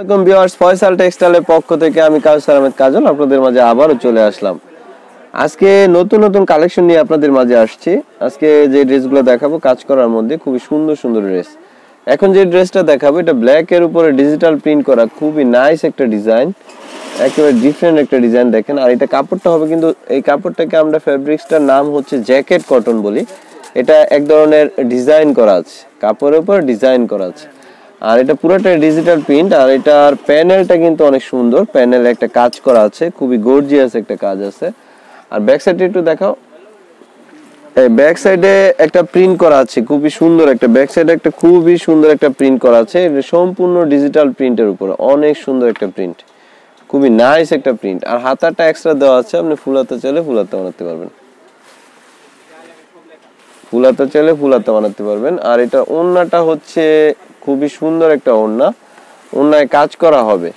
আসসালামাইকুম ভিউয়ার্স ফয়সাল টেক্সটাইলের পক্ষ থেকে আমি কাউসার আহমেদ কাজল আপনাদের মাঝে আবারও চলে আসলাম আজকে নতুন নতুন কালেকশন নিয়ে আপনাদের মাঝে আসছি আজকে যে ড্রেসগুলো দেখাবো কাজ করার মধ্যে খুবই সুন্দর সুন্দর ড্রেস এখন যে ড্রেসটা দেখাবো এটা ব্ল্যাক এর উপরে ডিজিটাল প্রিন্ট করা খুবই নাইস একটা ডিজাইন একেবারে ডিফারেন্ট একটা ডিজাইন দেখেন আর এটা কাপড়টা হবে কিন্তু এই কাপড়টাকে আমরা ফেব্রিক্সটার নাম হচ্ছে জ্যাকেট কটন বলি এটা এক ধরনের ডিজাইন করা আছে কাপড়ের উপর ডিজাইন করা আছে আর এটা পুরোটা ডিজিটাল প্রিন্ট আর এটার প্যানেলটা কিন্তু অনেক সুন্দর প্যানেলে একটা কাজ করা আছে খুবই গর্জিয়াস একটা কাজ আছে আর ব্যাক সাইডে একটু দেখাও এই ব্যাক সাইডে একটা প্রিন্ট করা আছে খুবই সুন্দর একটা ব্যাক সাইডে একটা খুবই সুন্দর একটা প্রিন্ট করা আছে সম্পূর্ণ ডিজিটাল প্রিন্টের উপরে অনেক সুন্দর একটা প্রিন্ট খুবই নাইস একটা প্রিন্ট আর হাতাটা এক্সট্রা দেওয়া আছে আপনি ফুলাতে চাইলে ফুলাতে বানাতে পারবেন ফুলাতে চাইলে ফুলাতে বানাতে পারবেন আর এটা ওন্নাটা হচ্ছে খুবই সুন্দর একটা ওড়না ওড়নায় কাজ করা হবে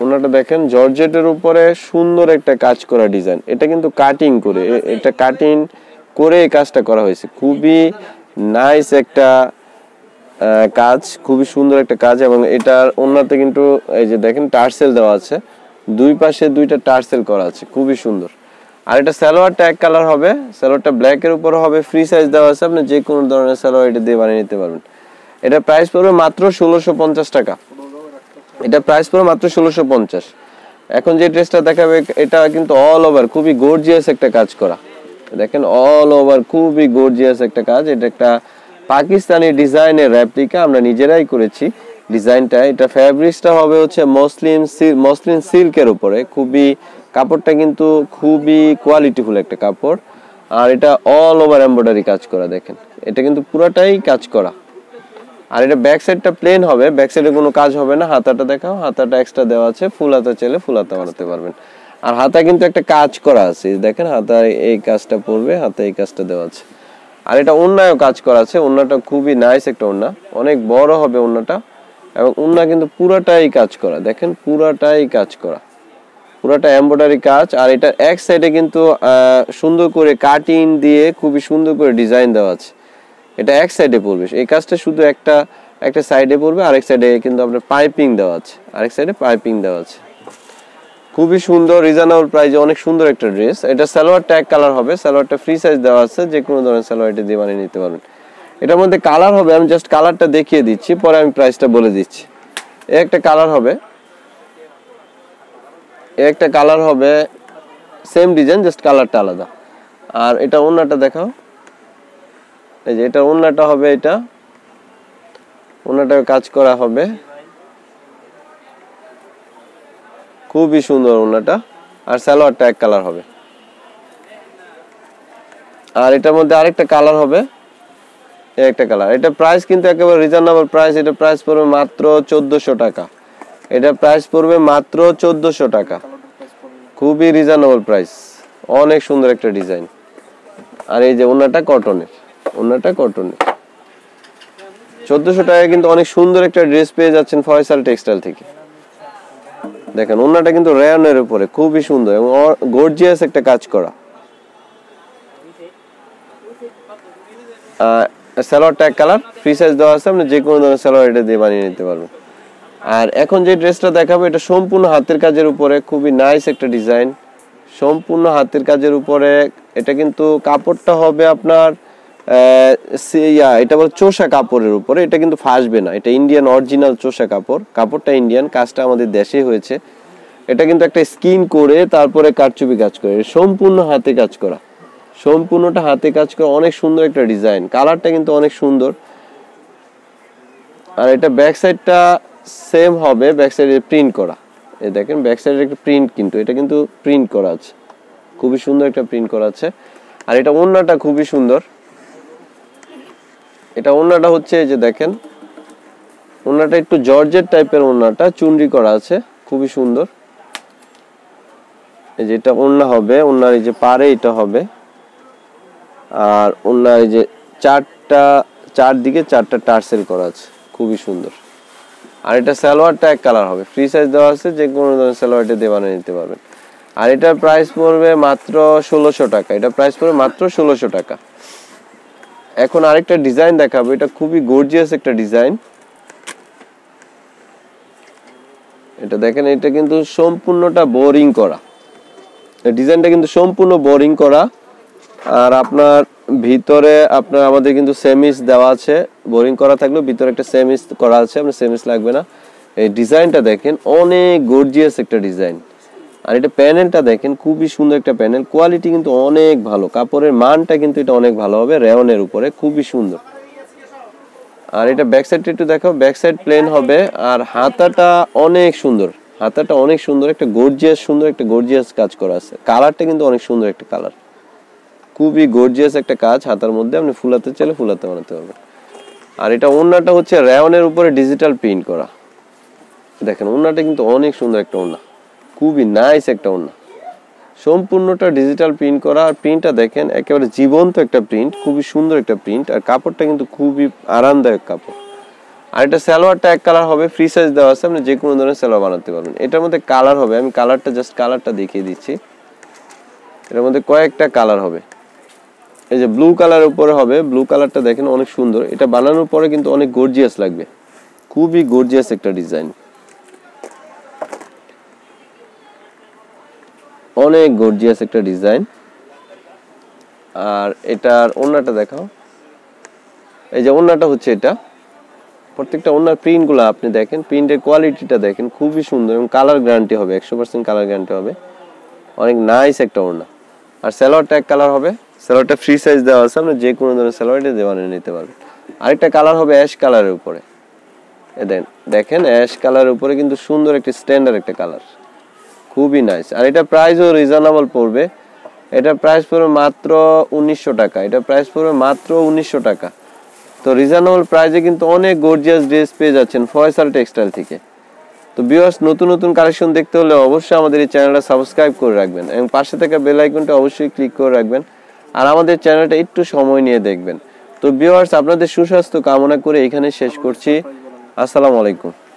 ওড়নাটা দেখেন জর্জেটের উপরে সুন্দর একটা কাজ করা ডিজাইন এটা কিন্তু কাটিং করে এটা কাটিং করে এই কাজটা করা হয়েছে খুবই নাইস একটা কাজ খুবই সুন্দর একটা কাজ এবং এটার ওড়নাতে কিন্তু এই যে দেখেন টার্সেল দেওয়া আছে দুই পাশে দুইটা টার্সেল করা আছে খুবই সুন্দর আর এটা স্যালোয়ারটা এক কালার হবে স্যালোয়ারটা ব্ল্যাকের উপর হবে ফ্রি সাইজ দেওয়া আছে আপনি যে কোনো ধরনের স্যালোয়ার এটা দিয়ে বানিয়ে নিতে পারবেন এটা প্রাইস পড়বে মাত্র ষোলোশো পঞ্চাশ টাকা এটা প্রাইস পড়বে মাত্র ষোলোশো পঞ্চাশ এখন যে ড্রেসটা দেখাবে এটা কিন্তু অল ওভার খুবই গর্জিয়াস একটা কাজ করা দেখেন অল ওভার খুবই গর্জিয়াস একটা কাজ এটা একটা পাকিস্তানি ডিজাইনের র্যাপটিকা আমরা নিজেরাই করেছি ডিজাইনটা এটা ফ্যাব্রিক্সটা হবে হচ্ছে মসলিন মসলিন সিল্কের উপরে খুবই কাপড়টা কিন্তু খুবই কোয়ালিটিফুল একটা কাপড় আর এটা অল ওভার এম্ব্রয়ডারি কাজ করা দেখেন এটা কিন্তু পুরাটাই কাজ করা আর এটা ব্যাক সাইডটা প্লেন হবে ব্যাক সাইডে কোনো কাজ হবে না হাতাটা দেখাও হাতাটা এক্সট্রা দেওয়া আছে ফুল হাতা চাইলে ফুল হাতা বানাতে পারবেন আর হাতা কিন্তু একটা কাজ করা আছে দেখেন হাতা এই কাজটা পড়বে হাতে এই কাজটা দেওয়া আছে আর এটা অন্যায়ও কাজ করা আছে অন্যটা খুবই নাইস একটা অন্য অনেক বড় হবে অন্যটা এবং অন্য কিন্তু পুরাটাই কাজ করা দেখেন পুরাটাই কাজ করা পুরাটা এম্ব্রয়ডারি কাজ আর এটা এক সাইডে কিন্তু সুন্দর করে কাটিং দিয়ে খুবই সুন্দর করে ডিজাইন দেওয়া আছে এটা এক সাইডে পড়বে এই কাজটা শুধু একটা একটা সাইডে পড়বে আরেক সাইডে কিন্তু আপনার পাইপিং দেওয়া আছে আরেক সাইডে পাইপিং দেওয়া আছে খুবই সুন্দর রিজনেবল প্রাইজে অনেক সুন্দর একটা ড্রেস এটা সালোয়ার ট্যাগ কালার হবে সালোয়ারটা ফ্রি সাইজ দেওয়া আছে যে কোনো ধরনের সালোয়ার এটা দিয়ে বানিয়ে নিতে পারবেন এটার মধ্যে কালার হবে আমি জাস্ট কালারটা দেখিয়ে দিচ্ছি পরে আমি প্রাইসটা বলে দিচ্ছি এ একটা কালার হবে এ একটা কালার হবে সেম ডিজাইন জাস্ট কালারটা আলাদা আর এটা অন্যটা দেখাও এই যে এটা ওনাটা হবে এটা ওনাটা কাজ করা হবে খুবই সুন্দর ওনাটা আর সালোয়ারটা এক কালার হবে আর এটার মধ্যে আরেকটা কালার হবে একটা কালার এটা প্রাইস কিন্তু একেবারে রিজনেবল প্রাইস এটা প্রাইস পড়বে মাত্র চোদ্দোশো টাকা এটা প্রাইস পড়বে মাত্র চোদ্দোশো টাকা খুবই রিজনেবল প্রাইস অনেক সুন্দর একটা ডিজাইন আর এই যে ওনাটা কটনের ওনাটা কটনে চোদ্দশো টাকায় কিন্তু অনেক সুন্দর একটা ড্রেস পেয়ে যাচ্ছেন ফয়সাল টেক্সটাইল থেকে দেখেন ওনাটা কিন্তু র্যানের উপরে খুবই সুন্দর এবং গর্জিয়াস একটা কাজ করা স্যালোয়ারটা এক কালার ফ্রি সাইজ দেওয়া আছে আপনি যে কোনো ধরনের স্যালোয়ার এটা দিয়ে বানিয়ে নিতে পারবেন আর এখন যে ড্রেসটা দেখাবো এটা সম্পূর্ণ হাতের কাজের উপরে খুবই নাইস একটা ডিজাইন সম্পূর্ণ হাতের কাজের উপরে এটা কিন্তু কাপড়টা হবে আপনার ইয়া এটা বলে চোষা কাপড়ের উপরে এটা কিন্তু ফাঁসবে না এটা ইন্ডিয়ান অরিজিনাল চোষা কাপড় কাপড়টা ইন্ডিয়ান কাজটা আমাদের দেশে হয়েছে এটা কিন্তু একটা স্কিন করে তারপরে কারচুপি কাজ করে সম্পূর্ণ হাতে কাজ করা সম্পূর্ণটা হাতে কাজ করা অনেক সুন্দর একটা ডিজাইন কালারটা কিন্তু অনেক সুন্দর আর এটা ব্যাক সাইডটা সেম হবে ব্যাক সাইডে প্রিন্ট করা এই দেখেন ব্যাক সাইডের একটা প্রিন্ট কিন্তু এটা কিন্তু প্রিন্ট করা আছে খুবই সুন্দর একটা প্রিন্ট করা আছে আর এটা ওন্নাটা খুবই সুন্দর এটা ওনাটা হচ্ছে এই যে দেখেন ওনাটা একটু জর্জের টাইপের ওনাটা চুনরি করা আছে খুবই সুন্দর এই যে এটা ওনা হবে ওনার এই যে পারে এটা হবে আর ওনার এই যে চারটা চারদিকে চারটা টার্সেল করা আছে খুবই সুন্দর আর এটা সালোয়ারটা এক কালার হবে ফ্রি সাইজ দেওয়া আছে যে কোনো ধরনের সালোয়ারটা দেওয়া নিতে পারবেন আর এটার প্রাইস পড়বে মাত্র ষোলোশো টাকা এটা প্রাইস পড়বে মাত্র ষোলোশো টাকা এখন আরেকটা ডিজাইন দেখাবো এটা খুবই গর্জিয়াস একটা ডিজাইন এটা দেখেন এটা কিন্তু সম্পূর্ণটা বোরিং করা ডিজাইনটা কিন্তু সম্পূর্ণ বোরিং করা আর আপনার ভিতরে আপনার আমাদের কিন্তু সেমিস দেওয়া আছে বোরিং করা থাকলেও ভিতরে একটা সেমিস করা আছে আপনার সেমিস লাগবে না এই ডিজাইনটা দেখেন অনেক গর্জিয়াস একটা ডিজাইন আর এটা প্যানেলটা দেখেন খুবই সুন্দর একটা প্যানেল কোয়ালিটি কিন্তু অনেক ভালো কাপড়ের মানটা কিন্তু এটা অনেক ভালো হবে রেওনের উপরে খুবই সুন্দর আর এটা ব্যাক সাইডটা একটু দেখো ব্যাক সাইড প্লেন হবে আর হাতাটা অনেক সুন্দর হাতাটা অনেক সুন্দর একটা গর্জিয়াস সুন্দর একটা গর্জিয়াস কাজ করা আছে কালারটা কিন্তু অনেক সুন্দর একটা কালার খুবই গর্জিয়াস একটা কাজ হাতার মধ্যে আপনি ফুলাতে চাইলে ফুলাতে বানাতে পারবেন আর এটা ওড়নাটা হচ্ছে রেওনের উপরে ডিজিটাল প্রিন্ট করা দেখেন ওড়নাটা কিন্তু অনেক সুন্দর একটা ওড়না খুবই নাইস একটা অন্য সম্পূর্ণটা ডিজিটাল প্রিন্ট করা আর প্রিন্টটা দেখেন একেবারে জীবন্ত একটা প্রিন্ট খুবই সুন্দর একটা প্রিন্ট আর কাপড়টা কিন্তু খুবই আরামদায়ক কাপড় আর এটা সালোয়ারটা এক কালার হবে ফ্রি সাইজ দেওয়া আছে আপনি যে কোনো ধরনের সালোয়ার বানাতে পারবেন এটার মধ্যে কালার হবে আমি কালারটা জাস্ট কালারটা দেখিয়ে দিচ্ছি এটার মধ্যে কয়েকটা কালার হবে এই যে ব্লু কালার উপরে হবে ব্লু কালারটা দেখেন অনেক সুন্দর এটা বানানোর পরে কিন্তু অনেক গর্জিয়াস লাগবে খুবই গর্জিয়াস একটা ডিজাইন অনেক গর্জিয়াস একটা ডিজাইন আর এটার ওনাটা দেখাও এই যে ওনাটা হচ্ছে এটা প্রত্যেকটা ওনার প্রিন্টগুলো আপনি দেখেন প্রিন্টের কোয়ালিটিটা দেখেন খুবই সুন্দর এবং কালার গ্যারান্টি হবে একশো পার্সেন্ট কালার গ্যারান্টি হবে অনেক নাইস একটা ওনা আর স্যালোয়ারটা এক কালার হবে স্যালোয়ারটা ফ্রি সাইজ দেওয়া আছে আপনি যে কোনো ধরনের স্যালোয়ারটা দেওয়ানে নিতে পারবেন আরেকটা কালার হবে অ্যাশ কালারের উপরে এ দেখেন অ্যাশ কালারের উপরে কিন্তু সুন্দর একটি স্ট্যান্ডার্ড একটা কালার খুবই নাইস আর এটা প্রাইসও রিজনেবল পড়বে এটা প্রাইস পড়বে মাত্র উনিশশো টাকা এটা প্রাইস পড়বে মাত্র উনিশশো টাকা তো রিজনেবল প্রাইসে কিন্তু অনেক গর্জিয়াস ড্রেস পেয়ে যাচ্ছেন ফয়সাল টেক্সটাইল থেকে তো বিওস নতুন নতুন কালেকশন দেখতে হলে অবশ্যই আমাদের এই চ্যানেলটা সাবস্ক্রাইব করে রাখবেন এবং পাশে থাকা বেল আইকনটা অবশ্যই ক্লিক করে রাখবেন আর আমাদের চ্যানেলটা একটু সময় নিয়ে দেখবেন তো বিওয়ার্স আপনাদের সুস্বাস্থ্য কামনা করে এখানে শেষ করছি আসসালামু আলাইকুম